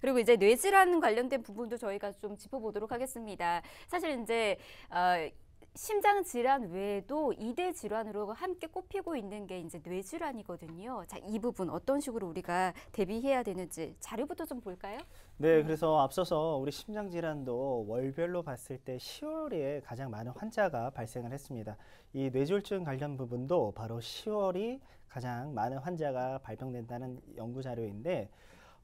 그리고 이제 뇌질환 관련된 부분도 저희가 좀 짚어보도록 하겠습니다. 사실 이제 어, 심장 질환 외에도 이대 질환으로 함께 꼽히고 있는 게 이제 뇌질환이거든요. 자, 이 부분 어떤 식으로 우리가 대비해야 되는지 자료부터 좀 볼까요? 네, 음. 그래서 앞서서 우리 심장 질환도 월별로 봤을 때 10월에 가장 많은 환자가 발생을 했습니다. 이 뇌졸중 관련 부분도 바로 10월이 가장 많은 환자가 발병된다는 연구 자료인데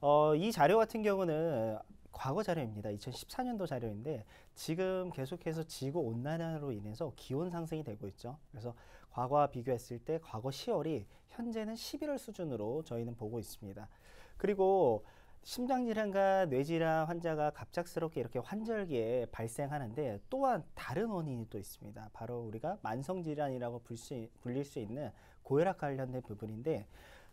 어, 이 자료 같은 경우는 과거 자료입니다. 2014년도 자료인데 지금 계속해서 지구 온난화로 인해서 기온 상승이 되고 있죠. 그래서 과거와 비교했을 때 과거 10월이 현재는 11월 수준으로 저희는 보고 있습니다. 그리고 심장질환과 뇌질환 환자가 갑작스럽게 이렇게 환절기에 발생하는데 또한 다른 원인이 또 있습니다. 바로 우리가 만성질환이라고 불릴 수 있는 고혈압 관련된 부분인데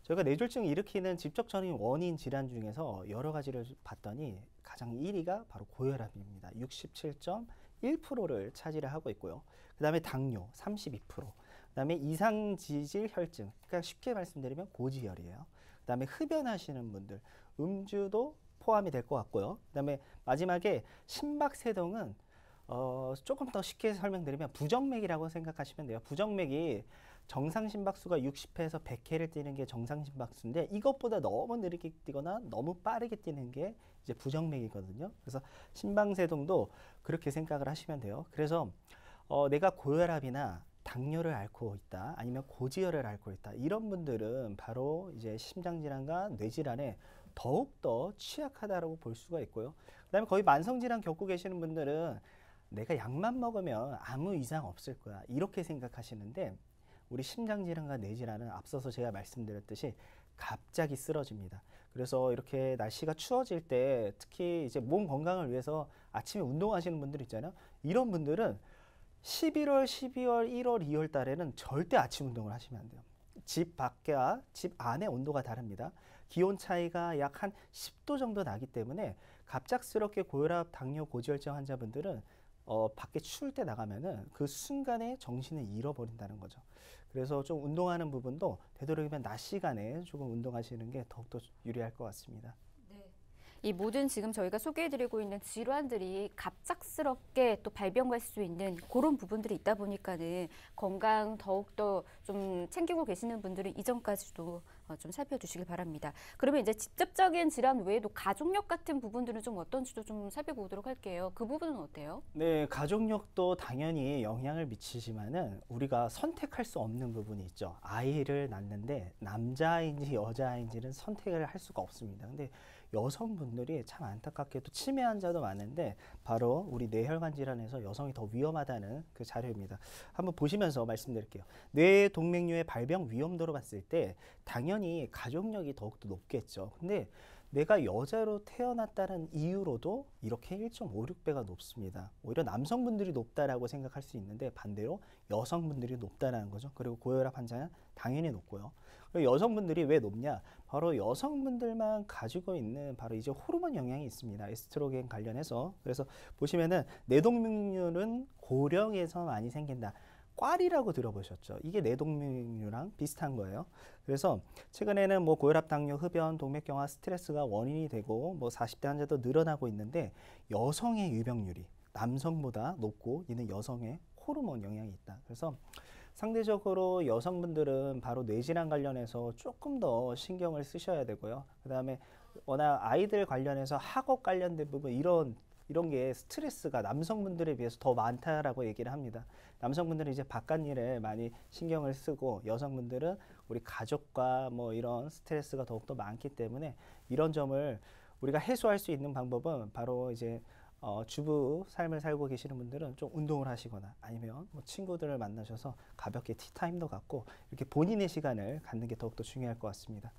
저희가 뇌졸중을 일으키는 직접적인 원인 질환 중에서 여러 가지를 봤더니 가장 1위가 바로 고혈압입니다. 67.1%를 차지를 하고 있고요. 그 다음에 당뇨 32%, 그 다음에 이상지질 혈증, 그러니까 쉽게 말씀드리면 고지혈이에요. 그 다음에 흡연하시는 분들, 음주도 포함이 될 것 같고요. 그 다음에 마지막에 심박세동은 어, 조금 더 쉽게 설명드리면 부정맥이라고 생각하시면 돼요. 부정맥이 정상 심박수가 60회에서 100회를 뛰는 게 정상 심박수인데 이것보다 너무 느리게 뛰거나 너무 빠르게 뛰는 게 이제 부정맥이거든요. 그래서 심방세동도 그렇게 생각을 하시면 돼요. 그래서 어, 내가 고혈압이나 당뇨를 앓고 있다 아니면 고지혈을 앓고 있다 이런 분들은 바로 이제 심장질환과 뇌질환에 더욱더 취약하다라고 볼 수가 있고요 그다음에 거의 만성질환 겪고 계시는 분들은 내가 약만 먹으면 아무 이상 없을 거야 이렇게 생각하시는데 우리 심장 질환과 뇌 질환은 앞서서 제가 말씀드렸듯이 갑자기 쓰러집니다. 그래서 이렇게 날씨가 추워질 때 특히 이제 몸 건강을 위해서 아침에 운동하시는 분들 있잖아요. 이런 분들은 11월, 12월, 1월, 2월 달에는 절대 아침 운동을 하시면 안 돼요. 집 밖과 집 안의 온도가 다릅니다. 기온 차이가 약 한 10도 정도 나기 때문에 갑작스럽게 고혈압, 당뇨, 고지혈증 환자분들은 어, 밖에 추울 때 나가면은 그 순간에 정신을 잃어버린다는 거죠. 그래서 좀 운동하는 부분도 되도록이면 낮 시간에 조금 운동하시는 게 더욱더 유리할 것 같습니다. 이 모든 지금 저희가 소개해드리고 있는 질환들이 갑작스럽게 또 발병할 수 있는 그런 부분들이 있다 보니까는 건강 더욱더 좀 챙기고 계시는 분들은 이전까지도 어, 좀 살펴주시길 바랍니다. 그러면 이제 직접적인 질환 외에도 가족력 같은 부분들은 좀 어떤지도 좀 살펴보도록 할게요. 그 부분은 어때요? 네, 가족력도 당연히 영향을 미치지만은 우리가 선택할 수 없는 부분이 있죠. 아이를 낳는데 남자인지 여자인지는 선택을 할 수가 없습니다. 근데 여성분들이 참 안타깝게도 치매 환자도 많은데 바로 우리 뇌혈관 질환에서 여성이 더 위험하다는 그 자료입니다. 한번 보시면서 말씀드릴게요. 뇌 동맥류의 발병 위험도로 봤을 때 당연히 가족력이 더욱더 높겠죠. 근데 내가 여자로 태어났다는 이유로도 이렇게 1.56배가 높습니다. 오히려 남성분들이 높다라고 생각할 수 있는데 반대로 여성분들이 높다라는 거죠. 그리고 고혈압 환자는 당연히 높고요. 여성분들이 왜 높냐? 바로 여성분들만 가지고 있는 바로 이제 호르몬 영향이 있습니다. 에스트로겐 관련해서. 그래서 보시면은 내동맥류는 고령에서 많이 생긴다. 꽈리라고 들어보셨죠? 이게 내동맥류랑 비슷한 거예요. 그래서 최근에는 뭐 고혈압, 당뇨, 흡연, 동맥경화, 스트레스가 원인이 되고 뭐 40대 환자도 늘어나고 있는데 여성의 유병률이 남성보다 높고 이는 여성의 호르몬 영향이 있다. 그래서 상대적으로 여성분들은 바로 뇌질환 관련해서 조금 더 신경을 쓰셔야 되고요. 그 다음에 워낙 아이들 관련해서 학업 관련된 부분 이런 이런 게 스트레스가 남성분들에 비해서 더 많다라고 얘기를 합니다. 남성분들은 이제 바깥 일에 많이 신경을 쓰고 여성분들은 우리 가족과 뭐 이런 스트레스가 더욱더 많기 때문에 이런 점을 우리가 해소할 수 있는 방법은 바로 이제 어, 주부 삶을 살고 계시는 분들은 좀 운동을 하시거나 아니면 뭐 친구들을 만나셔서 가볍게 티타임도 갖고 이렇게 본인의 시간을 갖는 게 더욱더 중요할 것 같습니다.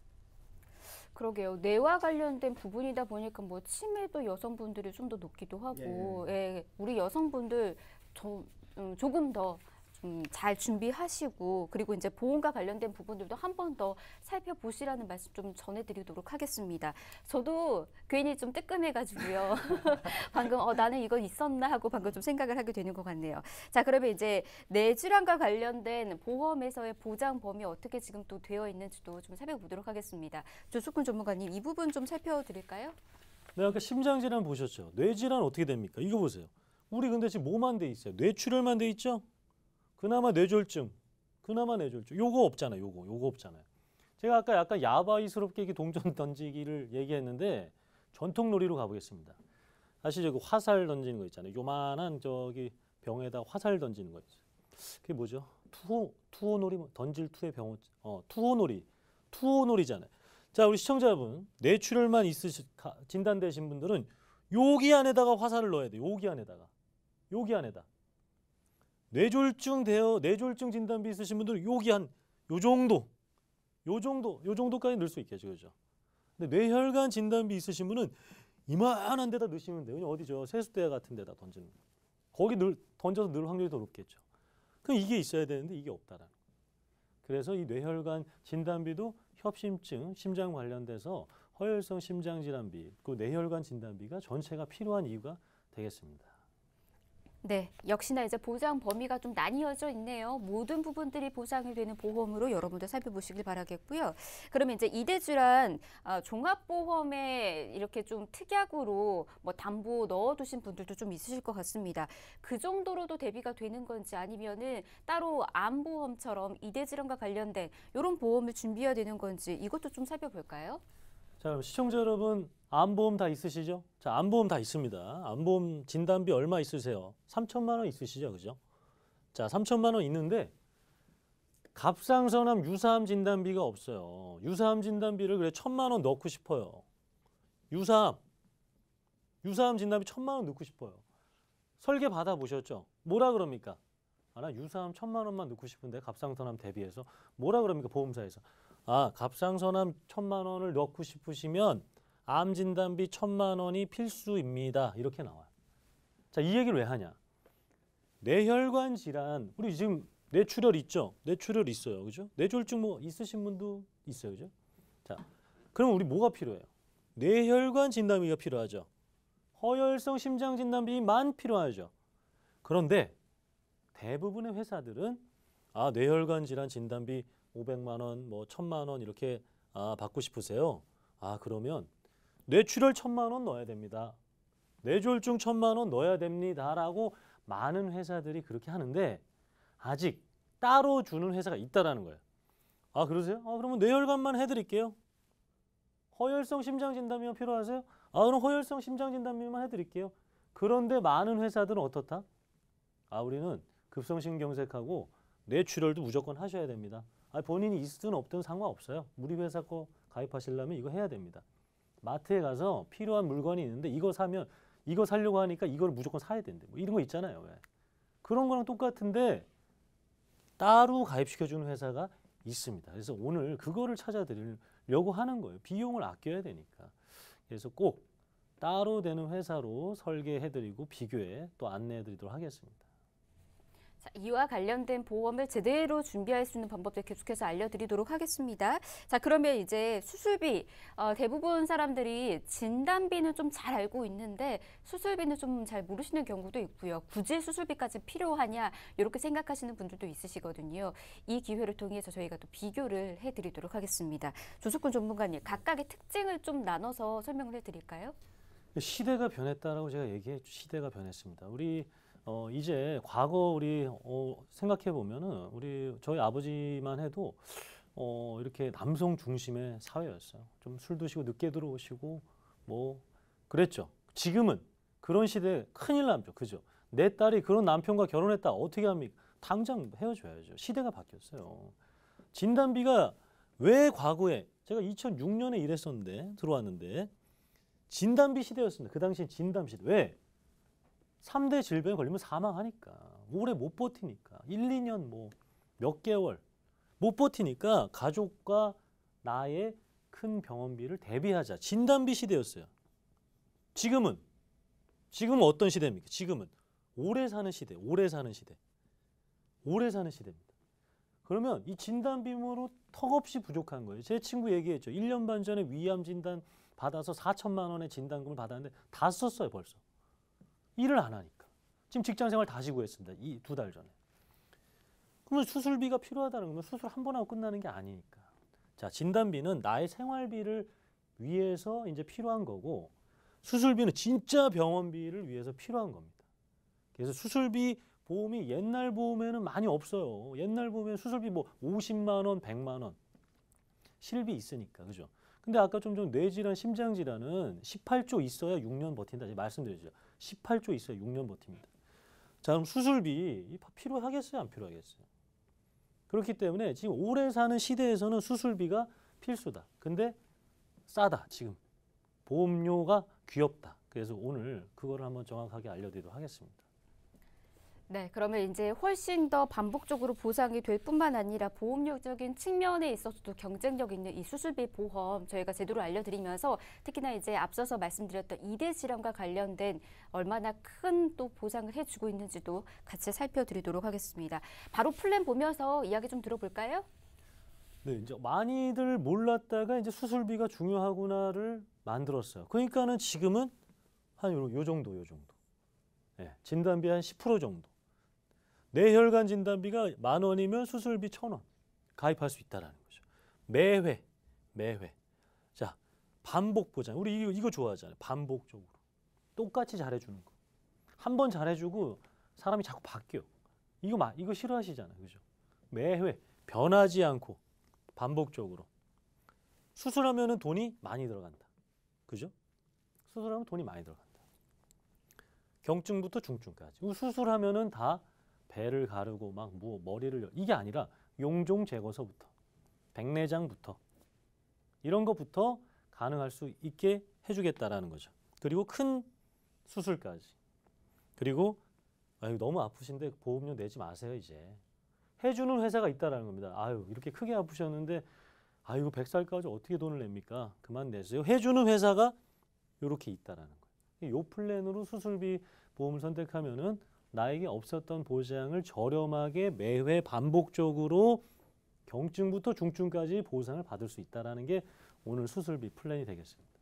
그러게요. 뇌와 관련된 부분이다 보니까 뭐 치매도 여성분들이 좀 더 높기도 하고, 예. 예 우리 여성분들 좀, 음, 조금 더 음, 잘 준비하시고 그리고 이제 보험과 관련된 부분들도 한 번 더 살펴보시라는 말씀 좀 전해드리도록 하겠습니다. 저도 괜히 좀 뜨끔해가지고요. 방금 어, 나는 이건 있었나 하고 방금 좀 생각을 하게 되는 것 같네요. 자 그러면 이제 내 질환과 관련된 보험에서의 보장 범위 어떻게 지금 또 되어 있는지도 좀 살펴보도록 하겠습니다. 조숙근 전문가님 이 부분 좀 살펴드릴까요? 네 아까 심장 질환 보셨죠? 뇌 질환 어떻게 됩니까? 이거 보세요. 우리 근데 지금 뭐만 돼 있어요? 뇌출혈만 돼 있죠? 그나마 뇌졸중, 그나마 뇌졸중. 요거 없잖아요. 요거, 요거 없잖아요. 제가 아까 약간 야바이스럽게 동전 던지기를 얘기했는데 전통 놀이로 가보겠습니다. 사실 저 화살 던지는 거 있잖아요. 요만한 저기 병에다 화살 던지는 거있어 그게 뭐죠? 투호, 투호놀이, 뭐, 던질 투의 병 어, 투호놀이. 투호놀이잖아요. 자, 우리 시청자분, 뇌출혈만 있으신, 진단되신 분들은 여기 안에다가 화살을 넣어야 돼요. 기 안에다가. 여기 안에다. 뇌졸중 대어 뇌졸중 진단비 있으신 분들은 여기 한 요 정도 요 정도 요 정도까지 넣을 수 있겠죠 그죠 근데 뇌혈관 진단비 있으신 분은 이만한 데다 넣으시면 돼요 어디죠 세숫대 야 같은 데다 던지는 거. 기 늘, 던져서 늘 확률이 더 높겠죠 그럼 이게 있어야 되는데 이게 없다라는 거. 그래서 이 뇌혈관 진단비도 협심증 심장 관련돼서 허혈성 심장질환비 그 뇌혈관 진단비가 전체가 필요한 이유가 되겠습니다. 네, 역시나 이제 보장 범위가 좀 나뉘어져 있네요. 모든 부분들이 보상이 되는 보험으로 여러분들 살펴보시길 바라겠고요. 그러면 이제 이대주란 아, 종합보험에 이렇게 좀 특약으로 뭐 담보 넣어두신 분들도 좀 있으실 것 같습니다. 그 정도로도 대비가 되는 건지 아니면은 따로 암보험처럼 이대주환과 관련된 이런 보험을 준비해야 되는 건지 이것도 좀 살펴볼까요? 자, 시청자 여러분 암보험 다 있으시죠? 자, 안보험 다 있습니다. 안보험 진단비 얼마 있으세요? 3천만 원 있으시죠? 그죠? 자, 3천만 원 있는데 갑상선암 유사암 진단비가 없어요. 유사암 진단비를 그래 천만 원 넣고 싶어요. 유사암. 유사암 진단비 천만 원 넣고 싶어요. 설계 받아보셨죠? 뭐라 그럽니까? 아, 나 유사암 천만 원만 넣고 싶은데 갑상선암 대비해서 뭐라 그럽니까? 보험사에서. 아, 갑상선암 천만 원을 넣고 싶으시면 암 진단비 천만 원이 필수입니다. 이렇게 나와 자, 이 얘기를 왜 하냐? 뇌혈관 질환, 우리 지금 뇌출혈 있죠? 뇌출혈 있어요. 그죠? 뇌졸중 뭐 있으신 분도 있어요. 그죠? 자, 그럼 우리 뭐가 필요해요? 뇌혈관 진단비가 필요하죠. 허혈성 심장 진단비만 필요하죠. 그런데 대부분의 회사들은 아, 뇌혈관 질환 진단비 500만 원, 뭐 1000만 원 이렇게 아, 받고 싶으세요? 아, 그러면 뇌출혈 천만 원 넣어야 됩니다. 뇌졸중 천만 원 넣어야 됩니다라고 많은 회사들이 그렇게 하는데 아직 따로 주는 회사가 있다라는 거예요. 아 그러세요? 아 그러면 뇌혈관만 해드릴게요. 허혈성 심장진단비만 필요하세요? 아 그럼 허혈성 심장진단비만 해드릴게요. 그런데 많은 회사들은 어떻다? 아 우리는 급성신경색하고 뇌출혈도 무조건 하셔야 됩니다. 아 본인이 있든 없든 상관없어요. 우리 회사 거 가입하시려면 이거 해야 됩니다. 마트에 가서 필요한 물건이 있는데 이거 사면 이거 사려고 하니까 이걸 무조건 사야 된대. 뭐 이런 거 있잖아요. 왜? 그런 거랑 똑같은데 따로 가입시켜 주는 회사가 있습니다. 그래서 오늘 그거를 찾아드리려고 하는 거예요. 비용을 아껴야 되니까. 그래서 꼭 따로 되는 회사로 설계해드리고 비교해 또 안내해드리도록 하겠습니다. 자, 이와 관련된 보험을 제대로 준비할 수 있는 방법들 계속해서 알려드리도록 하겠습니다. 자, 그러면 이제 수술비, 어, 대부분 사람들이 진단비는 좀 잘 알고 있는데 수술비는 좀 잘 모르시는 경우도 있고요. 굳이 수술비까지 필요하냐, 이렇게 생각하시는 분들도 있으시거든요. 이 기회를 통해서 저희가 또 비교를 해드리도록 하겠습니다. 조석군 전문가님, 각각의 특징을 좀 나눠서 설명을 해드릴까요? 시대가 변했다라고 제가 얘기해 시대가 변했습니다. 우리 어, 이제 과거 우리 어, 생각해 보면은 우리 저희 아버지만 해도 어, 이렇게 남성 중심의 사회였어요. 좀 술 드시고 늦게 들어오시고 뭐 그랬죠. 지금은 그런 시대에 큰일 남죠. 그죠? 내 딸이 그런 남편과 결혼했다. 어떻게 합니까? 당장 헤어져야죠. 시대가 바뀌었어요. 진단비가 왜 과거에 제가 2006년에 일했었는데 들어왔는데 진단비 시대였습니다. 그 당시 진담 시대. 왜? 3대 질병에 걸리면 사망하니까 오래 못 버티니까 1, 2년 뭐 몇 개월 못 버티니까 가족과 나의 큰 병원비를 대비하자 진단비 시대였어요. 지금은 지금은 어떤 시대입니까? 지금은 오래 사는 시대, 오래 사는 시대, 오래 사는 시대입니다. 그러면 이 진단비으로 턱없이 부족한 거예요. 제 친구 얘기했죠. 1년 반 전에 위암 진단 받아서 4천만 원의 진단금을 받았는데 다 썼어요 벌써. 일을 안 하니까. 지금 직장 생활 다시 구했습니다. 이 두 달 전에. 그러면 수술비가 필요하다는 거면 수술 한 번 하고 끝나는 게 아니니까. 자, 진단비는 나의 생활비를 위해서 이제 필요한 거고 수술비는 진짜 병원비를 위해서 필요한 겁니다. 그래서 수술비 보험이 옛날 보험에는 많이 없어요. 옛날 보험에 수술비 뭐 50만 원, 100만 원. 실비 있으니까. 그죠? 근데 아까 좀전 뇌질환, 심장질환은 18조 있어야 6년 버틴다. 말씀드렸죠. 18조 있어요. 6년 버팁니다. 자 그럼 수술비 필요하겠어요? 안 필요하겠어요? 그렇기 때문에 지금 오래 사는 시대에서는 수술비가 필수다. 근데 싸다 지금. 보험료가 귀엽다. 그래서 오늘 그걸 한번 정확하게 알려드리도록 하겠습니다. 네, 그러면 이제 훨씬 더 반복적으로 보상이 될 뿐만 아니라 보험료적인 측면에 있어서도 경쟁력 있는 이 수술비 보험 저희가 제대로 알려드리면서 특히나 이제 앞서서 말씀드렸던 이대 실험과 관련된 얼마나 큰 또 보상을 해주고 있는지도 같이 살펴드리도록 하겠습니다. 바로 플랜 보면서 이야기 좀 들어볼까요? 네, 이제 많이들 몰랐다가 이제 수술비가 중요하구나를 만들었어요. 그러니까는 지금은 한 요 정도, 요 정도. 예, 진단비 한 10% 정도. 뇌혈관 진단비가 만 원이면 수술비 천 원 가입할 수 있다는 라 거죠. 매회, 매회. 자, 반복 보장. 우리 이거, 이거 좋아하잖아요. 반복적으로. 똑같이 잘해주는 거. 한 번 잘해주고 사람이 자꾸 바뀌어. 이거 막 이거 싫어하시잖아요, 그죠? 매회 변하지 않고 반복적으로 수술하면 돈이 많이 들어간다, 그죠? 수술하면 돈이 많이 들어간다. 경증부터 중증까지. 수술하면다 배를 가르고 막 뭐 머리를 이게 아니라 용종 제거서부터 백내장부터 이런 것부터 가능할 수 있게 해주겠다라는 거죠. 그리고 큰 수술까지. 그리고 아유 너무 아프신데 보험료 내지 마세요 이제. 해주는 회사가 있다라는 겁니다. 아유 이렇게 크게 아프셨는데 아유 100살까지 어떻게 돈을 냅니까? 그만 내세요. 해주는 회사가 이렇게 있다라는 거예요. 요 플랜으로 수술비 보험을 선택하면은 나에게 없었던 보장을 저렴하게 매회 반복적으로 경증부터 중증까지 보상을 받을 수 있다는 라게 오늘 수술비 플랜이 되겠습니다.